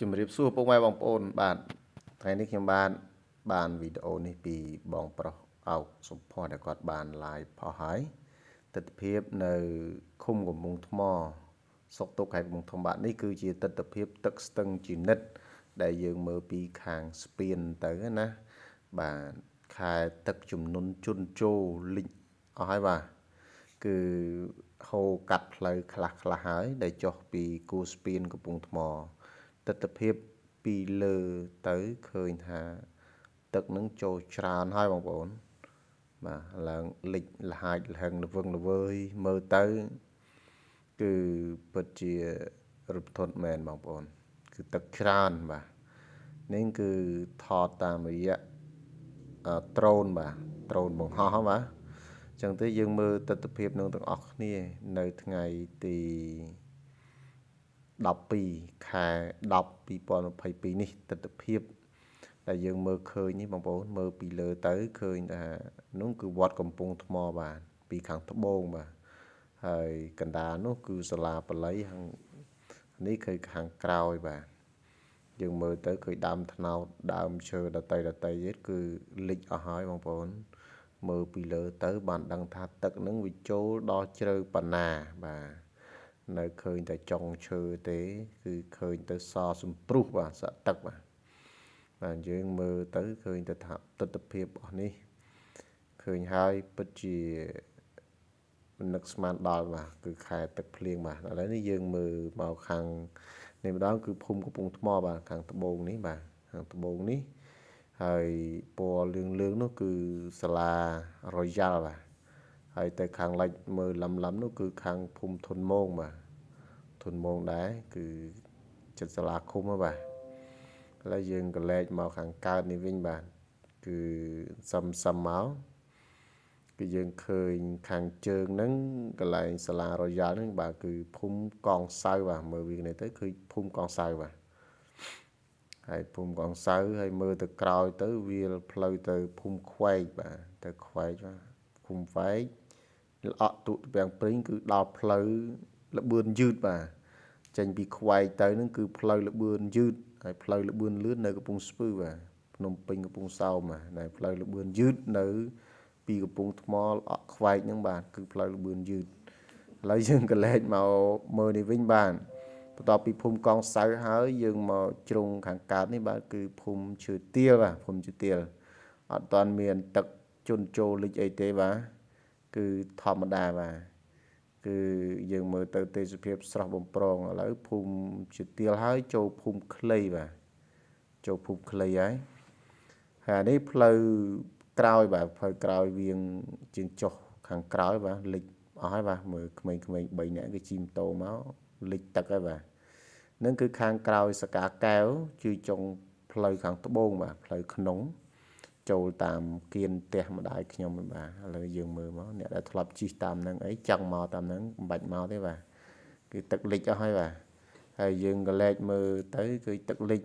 ជំរាបសួរពុកម៉ែបងប្អូន បាទថ្ងៃនេះខ្ញុំបាទបានវីដេអូនេះពីបងប្រុសអោកសុភ័ណ្ឌដែលគាត់បាន live ផុសហើយទស្សនភាពនៅឃុំកំពង់ថ្មសុកទុកខេត្តកំពង់ធំបាទនេះគឺជាទស្សនភាពទឹកស្ទឹងជីនិត ដែលយើងមើលពីខាងស្ពានទៅណាបាទខែទឹកជំនន់ជន់ជោលិចអស់ហើយបាទគឺហូរកាត់ផ្លូវខ្លះខ្លះហើយដែលចុះពីគូស្ពានកំពង់ថ្មទស្សនវិជ្ជាពីលើទៅឃើញថាទឹកនឹងចូលច្រើនហើយបងប្អូនបាទឡើងលិចលហាចលហឹងលវឹងលវើយមើលទៅ គឺពិតជារំធន់មែនបងប្អូន គឺទឹកច្រើនបាទនេះគឺថតតាមរយៈដ្រូនបាទដ្រូនបង្ហោះបាទអញ្ចឹងទៅយើងមើលទស្សនវិជ្ជានឹងទាំងអស់គ្នា នៅថ្ងៃទី12ខែ10 2022នេះទស្សនភាព ដែលយើងមើលឃើញនេះបងប្អូន មើលពីលើទៅឃើញថានោះគឺវត្តកំពង់ថ្មបាទពីខាងត្បូងបាទហើយកណ្ដាលនោះគឺសាលាបល័យខាងនេះឃើញខាងក្រោយបាទយើងមើលទៅឃើញដើមថ្នោតដើមឈើដតៃដតៃទៀតគឺលិចអស់ហើយបងប្អូន មើលពីលើទៅបានដឹងថាទឹកនឹងវាចូលដល់ជ្រៅប៉ុណ្ណាបាទនៅឃើញតែចុងឈើទេ គឺឃើញទៅសសំព្រុះបាទសទឹកបាទបាទយើងមើលទៅឃើញទៅថាទស្សនភាពរបស់នេះឃើញហើយពិតជាមិននឹកស្មានដល់បាទគឺខែទឹកភ្លៀងបាទឥឡូវនេះយើងមើលមកខាងនេះម្ដងគឺភូមិកំពង់ថ្មបាទខាងត្បូងនេះបាទខាងត្បូងនេះហើយពណ៌លឿងលឿងនោះគឺសាលារយ៉ាល់បាទហើយទៅខាងលិចមើលឡំឡំនោះគឺខាងភូមិធនមងបាទធនមងដែរគឺចិត្តសាលាឃុំហ្នឹងបាទឥឡូវយើងក៏លែកមកខាងកើតនេះវិញបាទគឺសឹមសឹមមកគឺយើងឃើញខាងជើងហ្នឹងកន្លែងសាលារយ៉ាល់ហ្នឹងបាទគឺភូមិកងសៅបាទមើលវានេះទៅគឺភូមិកងសៅបាទហើយភូមិកងសៅហើយមើលទៅក្រោយទៅវាផ្លូវទៅភូមិខ្វែកបាទទៅខ្វែកបាទភូមិខ្វែកអក់ទូកទំពាំងព្រីងគឺដល់ផ្លូវលបឿនយឺតបាទចេញពីខ្វែកទៅនឹងគឺផ្លូវលបឿនយឺតហើយផ្លូវលបឿនលឿននៅកំពង់ស្ពឺបាទភ្នំពេញកំពង់សោមបាទដែលផ្លូវលបឿនយឺតនៅ ពីកំពង់ថ្មអក់ខ្វែកហ្នឹងបាទគឺផ្លូវលបឿនយឺតឥឡូវយើងក៏លែកមកមើលនេះវិញបាទបន្ទាប់ពីភូមិកងសៅហើយយើងមកជ្រុងខាងកើតនេះបាទគឺភូមិឈើទាលបាទភូមិឈើទាលអត់តាន់មានទឹកជន់ជោលិចអីទេបាទគឺធម្មតាបាទគឺយើងមើលទៅទេសភាពស្រស់បំព្រងឥឡូវភូមិជាទៀលហើយ ចូលភូមិក្លីបាទចូលភូមិក្លីហើយហើយនេះផ្លូវក្រោយបាទផ្លូវក្រោយវៀងជាងចុះ ខាងក្រោយបាទលិចអស់ហើយបាទមើលក្មេងៗ3នាក់គេជិះម៉ូតូមកលិចទឹកហើយបាទនឹងគឺ ខាងក្រោយសកាកែវជឺចុងផ្លូវខាងត្បូងបាទផ្លូវក្នុងចូលតាមគៀនផ្ទះម្ដាយខ្ញុំបាទឥឡូវយើងមើលមកអ្នកដែលធ្លាប់ជិះតាមនឹងអីចង់មកតាមនឹងមិនបាច់មកទេបាទគឺទឹកលិចអស់ហើយបាទហើយយើងក៏លែកមើលទៅគឺទឹកលិច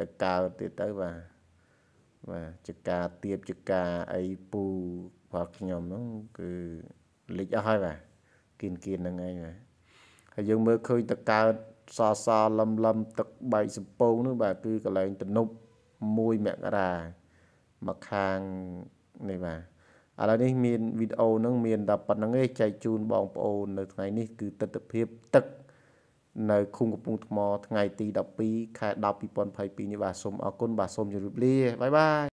ទឹកកើតទៀតទៅបាទបាទចកាទៀបចកាអីពូរបស់ខ្ញុំហ្នឹងគឺលិចអស់ហើយបាទគៀនគៀនហ្នឹងឯងបាទហើយយើងមើលឃើញទឹកកើតសសលឹមលឹមទឹកបែកសំពងនោះបាទគឺកន្លែងទំនប់1មករាមកខាងនេះបាទឥឡូវនេះមានវីដេអូនឹងមានដល់ប៉ុណ្្នឹងឯងចែកជូនបងប្អូននៅថ្ងៃនេះគឺទស្សនភាពទឹកនៅឃុំកំពង់ថ្មថ្ងៃទី12ខែ10 2022នេះបាទសូមអរគុណបាទសូមជម្រាបលាបាយបាយ